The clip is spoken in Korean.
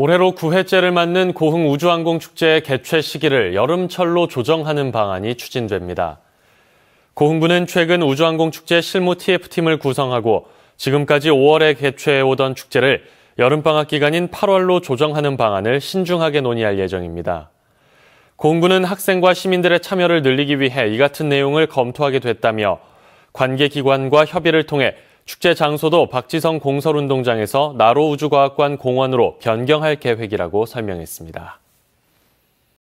올해로 9회째를 맞는 고흥 우주항공축제의 개최 시기를 여름철로 조정하는 방안이 추진됩니다. 고흥부는 최근 우주항공축제 실무 TF팀을 구성하고 지금까지 5월에 개최해오던 축제를 여름방학 기간인 8월로 조정하는 방안을 신중하게 논의할 예정입니다. 고흥부는 학생과 시민들의 참여를 늘리기 위해 이 같은 내용을 검토하게 됐다며 관계기관과 협의를 통해 축제 장소도 박지성 공설운동장에서 나로우주과학관 공원으로 변경할 계획이라고 설명했습니다.